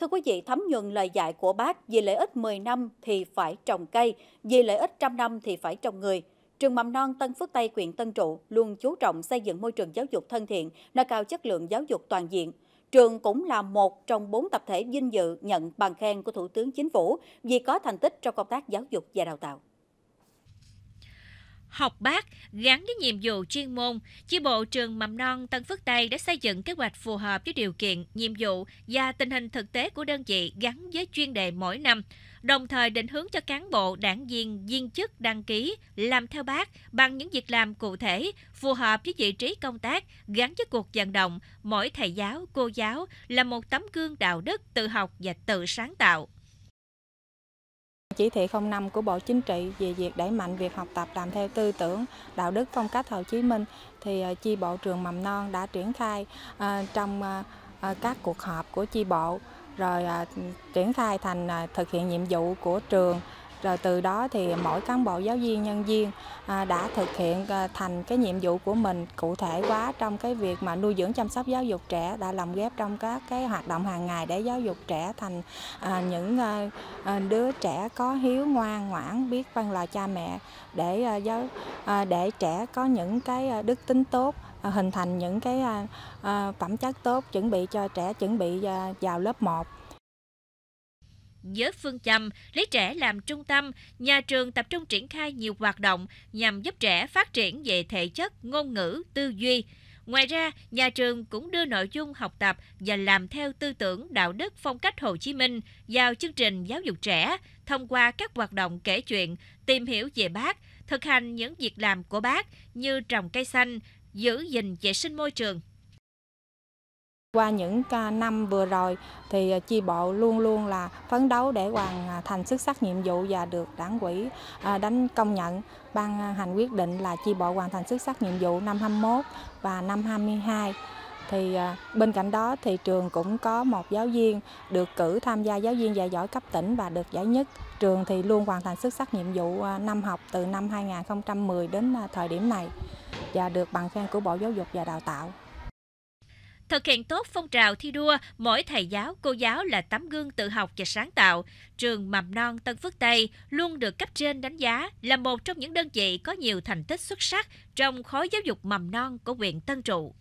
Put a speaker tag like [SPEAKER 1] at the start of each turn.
[SPEAKER 1] Thưa quý vị, thấm nhuần lời dạy của bác, vì lợi ích 10 năm thì phải trồng cây, vì lợi ích trăm năm thì phải trồng người. Trường Mầm non Tân Phước Tây, quyện Tân Trụ luôn chú trọng xây dựng môi trường giáo dục thân thiện, nâng cao chất lượng giáo dục toàn diện. Trường cũng là một trong bốn tập thể vinh dự nhận bằng khen của Thủ tướng Chính phủ vì có thành tích trong công tác giáo dục và đào tạo
[SPEAKER 2] học bác gắn với nhiệm vụ chuyên môn, chi bộ trường mầm non Tân Phước Tây đã xây dựng kế hoạch phù hợp với điều kiện, nhiệm vụ và tình hình thực tế của đơn vị gắn với chuyên đề mỗi năm, đồng thời định hướng cho cán bộ, đảng viên, viên chức đăng ký làm theo bác bằng những việc làm cụ thể phù hợp với vị trí công tác gắn với cuộc vận động mỗi thầy giáo, cô giáo là một tấm gương đạo đức tự học và tự sáng tạo.
[SPEAKER 3] Chỉ thị 05 của Bộ Chính trị về việc đẩy mạnh việc học tập làm theo tư tưởng, đạo đức phong cách Hồ Chí Minh thì ờ, chi bộ trường mầm non đã triển khai ờ, trong ờ, các cuộc họp của chi bộ rồi triển khai thành thực hiện nhiệm vụ của trường rồi từ đó thì mỗi cán bộ giáo viên nhân viên à, đã thực hiện à, thành cái nhiệm vụ của mình cụ thể quá trong cái việc mà nuôi dưỡng chăm sóc giáo dục trẻ đã làm ghép trong các cái hoạt động hàng ngày để giáo dục trẻ thành à, những đứa trẻ có hiếu ngoan ngoãn biết văn lời cha mẹ để giáo để trẻ có những cái đức tính tốt hình thành những cái phẩm chất tốt chuẩn bị cho trẻ chuẩn bị vào lớp 1
[SPEAKER 2] với phương châm lấy trẻ làm trung tâm, nhà trường tập trung triển khai nhiều hoạt động nhằm giúp trẻ phát triển về thể chất, ngôn ngữ, tư duy. Ngoài ra, nhà trường cũng đưa nội dung học tập và làm theo tư tưởng đạo đức phong cách Hồ Chí Minh vào chương trình giáo dục trẻ thông qua các hoạt động kể chuyện, tìm hiểu về bác, thực hành những việc làm của bác như trồng cây xanh, giữ gìn vệ sinh môi trường,
[SPEAKER 3] qua những năm vừa rồi thì à, chi bộ luôn luôn là phấn đấu để hoàn à, thành xuất sắc nhiệm vụ và được đảng quỹ à, đánh công nhận ban hành quyết định là chi bộ hoàn thành xuất sắc nhiệm vụ năm 21 và năm 22 thì bên cạnh đó thì trường cũng có một giáo viên được cử tham gia giáo viên dạy giỏi cấp tỉnh và được giải nhất. Trường thì luôn hoàn thành xuất sắc nhiệm vụ năm học từ năm 2010 đến thời điểm này và được bằng khen của Bộ Giáo dục và Đào tạo.
[SPEAKER 2] Thực hiện tốt phong trào thi đua, mỗi thầy giáo, cô giáo là tấm gương tự học và sáng tạo. Trường Mầm non Tân Phước Tây luôn được cấp trên đánh giá là một trong những đơn vị có nhiều thành tích xuất sắc trong khối giáo dục mầm non của huyện Tân Trụ.